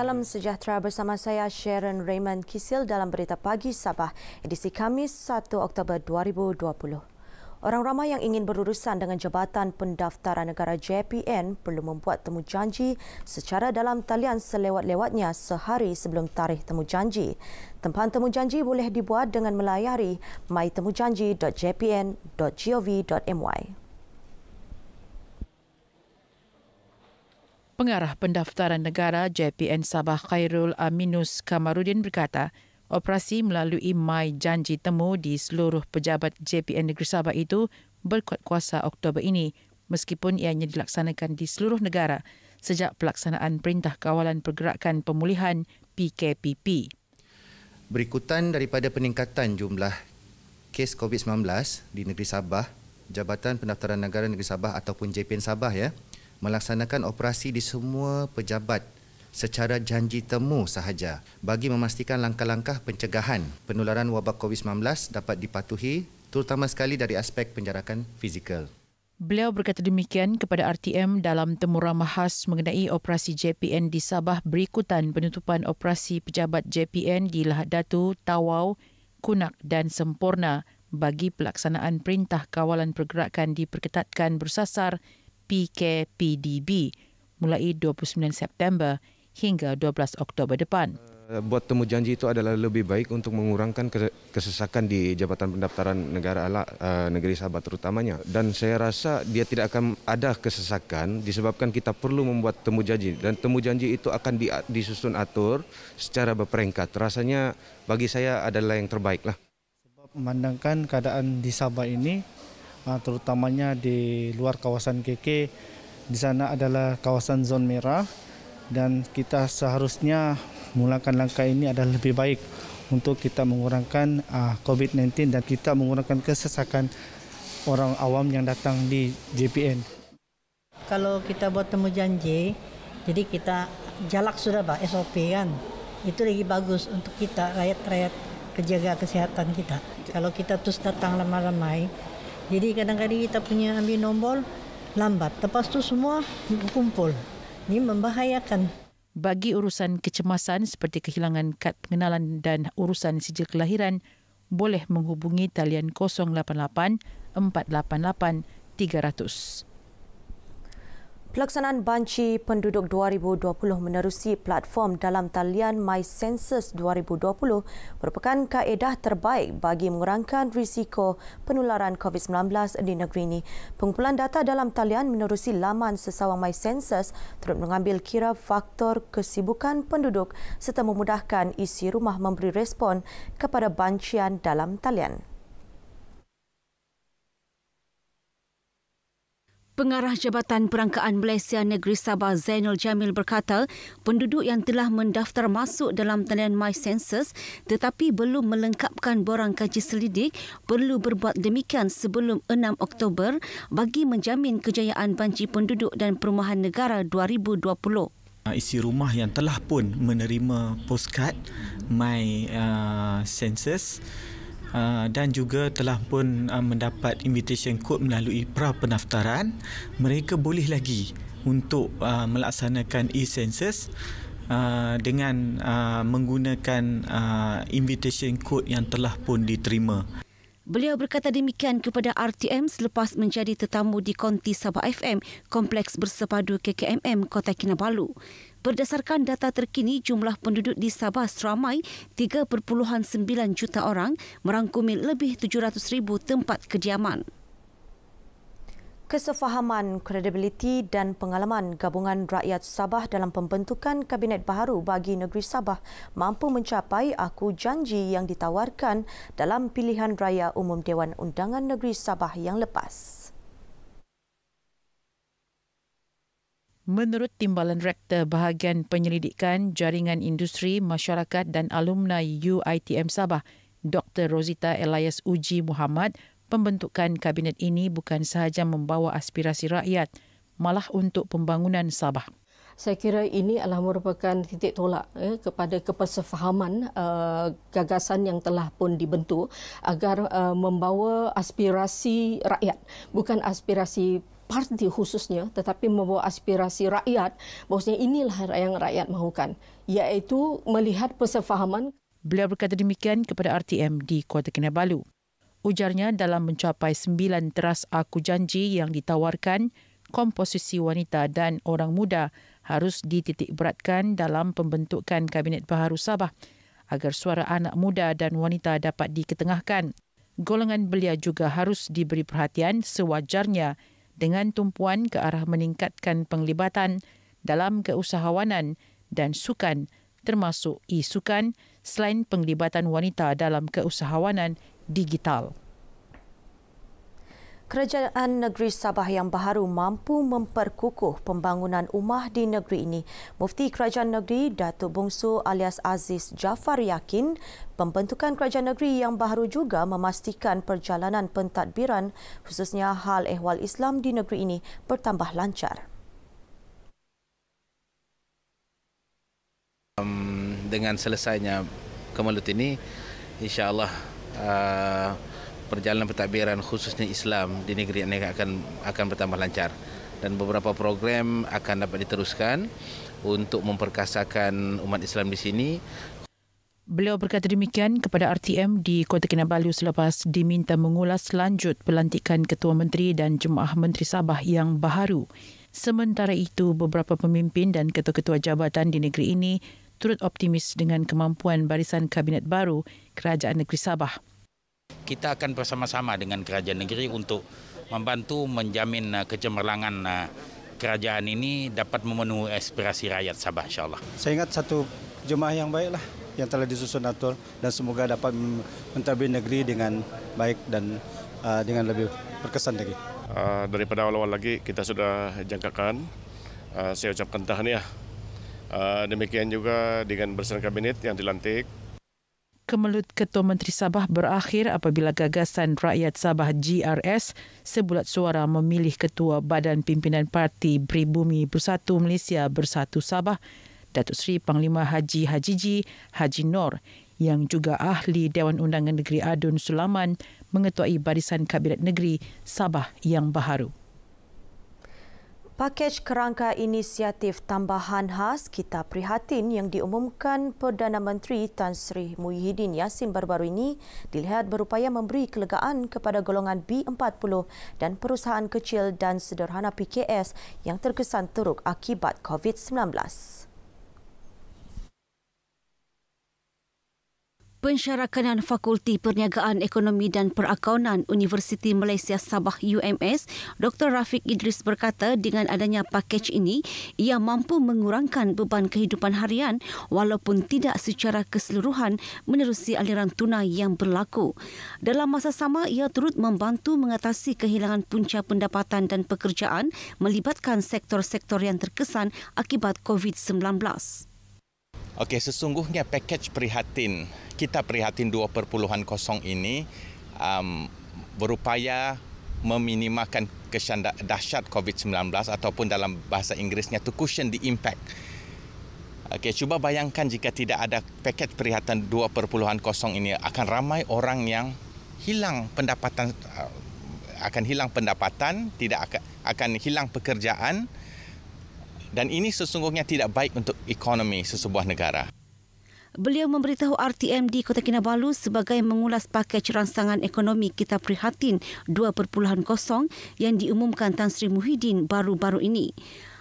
Salam sejahtera bersama saya Sharon Raymond Kisil dalam Berita Pagi Sabah edisi Kamis 1 Oktober 2020. Orang ramai yang ingin berurusan dengan Jabatan Pendaftaran Negara JPN perlu membuat temu janji secara dalam talian selewat-lewatnya sehari sebelum tarikh temu janji. Tempahan temu janji boleh dibuat dengan melayari mytemujanji.jpn.gov.my. Pengarah Pendaftaran Negara JPN Sabah Khairul Aminus Kamarudin berkata, operasi melalui Mai Janji Temu di seluruh pejabat JPN Negeri Sabah itu berkuat kuasa Oktober ini meskipun ianya dilaksanakan di seluruh negara sejak pelaksanaan Perintah Kawalan Pergerakan Pemulihan PKPP. Berikutan daripada peningkatan jumlah kes COVID-19 di Negeri Sabah, Jabatan Pendaftaran Negara Negeri Sabah ataupun JPN Sabah ya, melaksanakan operasi di semua pejabat secara janji temu sahaja bagi memastikan langkah-langkah pencegahan penularan wabak COVID-19 dapat dipatuhi terutama sekali dari aspek penjarakan fizikal. Beliau berkata demikian kepada RTM dalam temu ramah khas mengenai operasi JPN di Sabah berikutan penutupan operasi pejabat JPN di Lahad Datu, Tawau, Kunak dan Semporna bagi pelaksanaan perintah kawalan pergerakan diperketatkan bersasar PKPDB mulai 29 September hingga 12 Oktober depan. Eh, buat temu janji itu adalah lebih baik untuk mengurangkan kesesakan di Jabatan Pendaftaran Negara Alak eh, Negeri Sabah terutamanya. Dan saya rasa dia tidak akan ada kesesakan disebabkan kita perlu membuat temu janji. Dan temu janji itu akan disusun atur secara berperingkat. Rasanya bagi saya adalah yang terbaik lah. Sebab memandangkan keadaan di Sabah ini Ah, terutamanya di luar kawasan KK. Di sana adalah kawasan zon merah dan kita seharusnya mulakan langkah ini adalah lebih baik untuk kita mengurangkan ah, COVID-19 dan kita mengurangkan kesesakan orang awam yang datang di JPN. Kalau kita buat temu janji, jadi kita jalak sudah Pak SOP kan. Itu lagi bagus untuk kita rakyat-rakyat kejaga kesehatan kita. Kalau kita terus datang lama-lama. Jadi kadang-kadang kita punya ambil nombor lambat. Lepas tu semua kumpul. Ini membahayakan. Bagi urusan kecemasan seperti kehilangan kad pengenalan dan urusan sijil kelahiran, boleh menghubungi talian 088 488 300. Pelaksanaan Banci Penduduk 2020 menerusi platform dalam talian My Census 2020 merupakan kaedah terbaik bagi mengurangkan risiko penularan COVID-19 di negeri ini. Pengumpulan data dalam talian menerusi laman sesawang My Census turut mengambil kira faktor kesibukan penduduk serta memudahkan isi rumah memberi respon kepada bancian dalam talian. Pengarah Jabatan Perangkaan Malaysia Negeri Sabah Zainul Jamil berkata, penduduk yang telah mendaftar masuk dalam talian My Census tetapi belum melengkapkan borang kaji selidik perlu berbuat demikian sebelum 6 Oktober bagi menjamin kejayaan Banci Penduduk dan Perumahan Negara 2020 ah, isi rumah yang telah pun menerima postcard my uh, census Ah, dan juga telah pun uh, mendapat invitation code melalui pra pendaftaran mereka boleh lagi untuk uh, melaksanakan e-census Uh, dengan uh, menggunakan uh, invitation code yang telah pun diterima. Beliau berkata demikian kepada RTM selepas menjadi tetamu di Konti Sabah FM, Kompleks Bersepadu KKMM, Kota Kinabalu. Berdasarkan data terkini, jumlah penduduk di Sabah seramai 3.9 juta orang merangkumi lebih 700 ribu tempat kediaman. Kesefahaman, kredibiliti dan pengalaman gabungan rakyat Sabah dalam pembentukan Kabinet Baharu bagi negeri Sabah mampu mencapai aku janji yang ditawarkan dalam pilihan raya umum Dewan Undangan Negeri Sabah yang lepas. Menurut Timbalan Rektor Bahagian Penyelidikan Jaringan Industri Masyarakat dan Alumni UITM Sabah, Dr. Rosita Elias Uji Muhammad, pembentukan kabinet ini bukan sahaja membawa aspirasi rakyat, malah untuk pembangunan Sabah saya kira ini adalah merupakan titik tolak ya, kepada kepersefahaman uh, gagasan yang telah pun dibentuk agar uh, membawa aspirasi rakyat bukan aspirasi parti khususnya tetapi membawa aspirasi rakyat bahawasanya inilah yang rakyat mahukan iaitu melihat persefahaman Beliau berkata demikian kepada RTM di Kota Kinabalu. Ujarnya dalam mencapai sembilan teras aku janji yang ditawarkan, komposisi wanita dan orang muda harus dititikberatkan dalam pembentukan Kabinet Baharu Sabah agar suara anak muda dan wanita dapat diketengahkan. Golongan belia juga harus diberi perhatian sewajarnya dengan tumpuan ke arah meningkatkan penglibatan dalam keusahawanan dan sukan termasuk isukan selain penglibatan wanita dalam keusahawanan digital. Kerajaan Negeri Sabah yang baru mampu memperkukuh pembangunan rumah di negeri ini. Mufti Kerajaan Negeri Datuk Bungsu alias Aziz Jafar yakin pembentukan Kerajaan Negeri yang baru juga memastikan perjalanan pentadbiran khususnya hal ehwal Islam di negeri ini bertambah lancar. Um, dengan selesainya kemelut ini insyaallah uh, ah, perjalanan pentadbiran khususnya Islam di negeri ini akan akan bertambah lancar dan beberapa program akan dapat diteruskan untuk memperkasakan umat Islam di sini. Beliau berkata demikian kepada RTM di Kota Kinabalu selepas diminta mengulas lanjut pelantikan Ketua Menteri dan Jemaah Menteri Sabah yang baharu. Sementara itu, beberapa pemimpin dan ketua-ketua jabatan di negeri ini turut optimis dengan kemampuan barisan kabinet baru Kerajaan Negeri Sabah. Kita akan bersama-sama dengan kerajaan negeri untuk membantu menjamin uh, kecemerlangan uh, kerajaan ini dapat memenuhi aspirasi rakyat Sabah insyaAllah. Saya ingat satu jemaah yang baiklah yang telah disusun atur dan semoga dapat mentabir negeri dengan baik dan uh, dengan lebih berkesan lagi. daripada awal-awal lagi kita sudah jangkakan, saya ucapkan tahniah. demikian juga dengan bersama kabinet yang dilantik, kemelut Ketua Menteri Sabah berakhir apabila gagasan rakyat Sabah GRS sebulat suara memilih Ketua Badan Pimpinan Parti Pribumi Bersatu Malaysia Bersatu Sabah, Datuk Seri Panglima Haji Haji Ji Haji Nor yang juga ahli Dewan Undangan Negeri Adun Sulaman mengetuai barisan Kabinet Negeri Sabah yang baharu. Pakej kerangka inisiatif tambahan khas kita prihatin yang diumumkan Perdana Menteri Tan Sri Muhyiddin Yassin baru-baru ini dilihat berupaya memberi kelegaan kepada golongan B40 dan perusahaan kecil dan sederhana PKS yang terkesan teruk akibat COVID-19. Pensyarakanan Fakulti Perniagaan Ekonomi dan Perakaunan Universiti Malaysia Sabah UMS, Dr. Rafiq Idris berkata dengan adanya pakej ini, ia mampu mengurangkan beban kehidupan harian walaupun tidak secara keseluruhan menerusi aliran tunai yang berlaku. Dalam masa sama, ia turut membantu mengatasi kehilangan punca pendapatan dan pekerjaan melibatkan sektor-sektor yang terkesan akibat COVID-19. Okey, sesungguhnya pakej prihatin, kita prihatin 2.0 ini um, berupaya meminimalkan kesan dahsyat COVID-19 ataupun dalam bahasa Inggerisnya to cushion the impact. Okey, cuba bayangkan jika tidak ada paket perihatan 2.0 ini akan ramai orang yang hilang pendapatan uh, akan hilang pendapatan, tidak akan, akan hilang pekerjaan dan ini sesungguhnya tidak baik untuk ekonomi sesebuah negara. Beliau memberitahu RTM di Kota Kinabalu sebagai mengulas paket rangsangan ekonomi kita prihatin 2.0 yang diumumkan Tan Sri Muhyiddin baru-baru ini.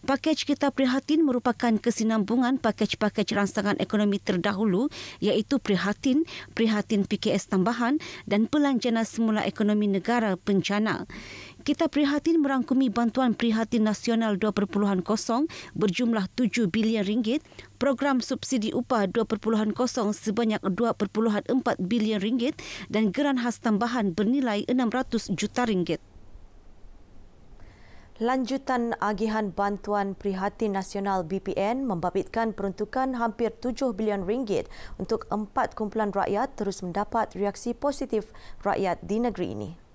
Paket kita prihatin merupakan kesinambungan paket-paket rangsangan ekonomi terdahulu iaitu prihatin, prihatin PKS tambahan dan pelan jana semula ekonomi negara pencana. Kita Prihatin merangkumi bantuan Prihatin Nasional 2.0 berjumlah 7 bilion ringgit, program subsidi upah 2.0 sebanyak 2.4 bilion ringgit dan geran khas tambahan bernilai 600 juta ringgit. Lanjutan agihan bantuan Prihatin Nasional BPN membabitkan peruntukan hampir 7 bilion ringgit untuk empat kumpulan rakyat terus mendapat reaksi positif rakyat di negeri ini.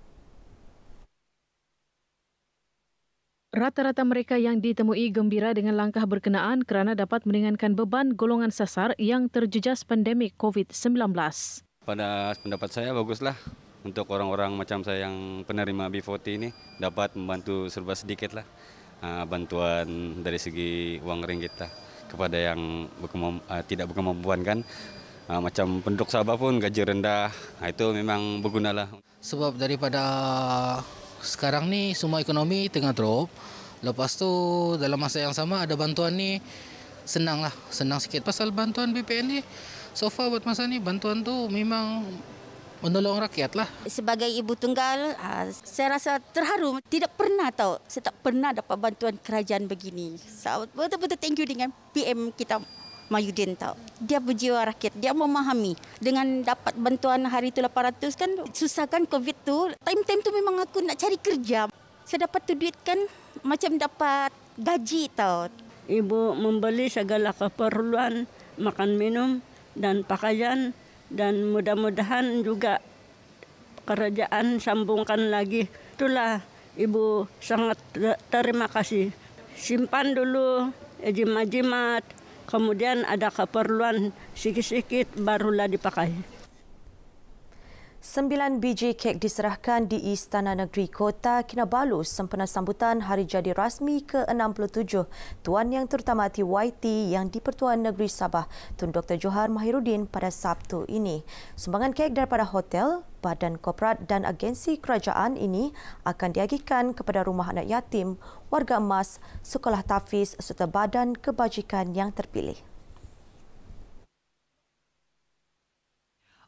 Rata-rata mereka yang ditemui gembira dengan langkah berkenaan kerana dapat meringankan beban golongan sasar yang terjejas pandemik COVID-19. Pada pendapat saya baguslah untuk orang-orang macam saya yang penerima B40 ini dapat membantu serba sedikit lah ah, bantuan dari segi wang ringgit lah kepada yang ah, tidak berkemampuan kan ah, macam penduduk Sabah pun gaji rendah itu memang berguna lah sebab daripada sekarang ni semua ekonomi tengah drop. Lepas tu dalam masa yang sama ada bantuan ni senang lah, senang sikit. Pasal bantuan BPN ni, so far buat masa ni bantuan tu memang menolong rakyat lah. Sebagai ibu tunggal, ah, saya rasa terharu. Tidak pernah tahu, saya tak pernah dapat bantuan kerajaan begini. So, betul-betul thank you dengan PM kita, Mayudin tau. Dia berjiwa rakyat. Dia memahami. Dengan dapat bantuan hari tu 800 kan susah kan COVID tu. Time-time tu memang aku nak cari kerja. Saya dapat tu duit kan macam dapat gaji tau. Ibu membeli segala keperluan makan minum dan pakaian dan mudah-mudahan juga kerajaan sambungkan lagi. Itulah ibu sangat terima kasih. Simpan dulu jimat-jimat kemudian ada keperluan sikit-sikit barulah dipakai. Sembilan biji kek diserahkan di Istana Negeri Kota Kinabalu sempena sambutan hari jadi rasmi ke-67 Tuan Yang Terutama TYT yang di-Pertuan Negeri Sabah Tun Dr. Johar Mahirudin pada Sabtu ini. Sumbangan kek daripada hotel, badan korporat dan agensi kerajaan ini akan diagihkan kepada rumah anak yatim, warga emas, sekolah tafiz serta badan kebajikan yang terpilih.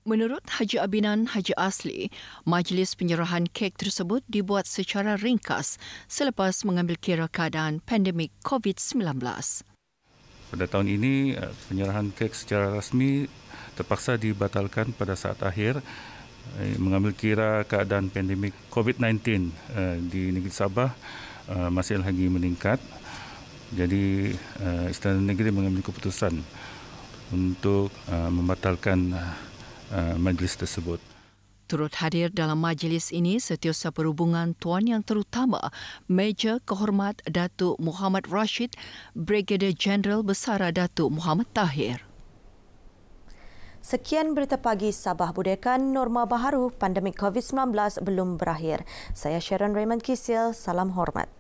Menurut Haji Abinan Haji Asli, majlis penyerahan kek tersebut dibuat secara ringkas selepas mengambil kira keadaan pandemik COVID-19. Pada tahun ini, eh, penyerahan kek secara rasmi terpaksa dibatalkan pada saat akhir eh, mengambil kira keadaan pandemik COVID-19 eh, di negeri Sabah masih lagi meningkat. Jadi, istana negeri mengambil keputusan untuk membatalkan Uh, majlis tersebut. Turut hadir dalam majlis ini setiausaha perhubungan tuan yang terutama Major Kehormat Datuk Muhammad Rashid, Brigadier Jeneral besar Datuk Muhammad Tahir. Sekian berita pagi Sabah Budekan Norma Baharu Pandemik COVID-19 belum berakhir. Saya Sharon Raymond Kisil, salam hormat.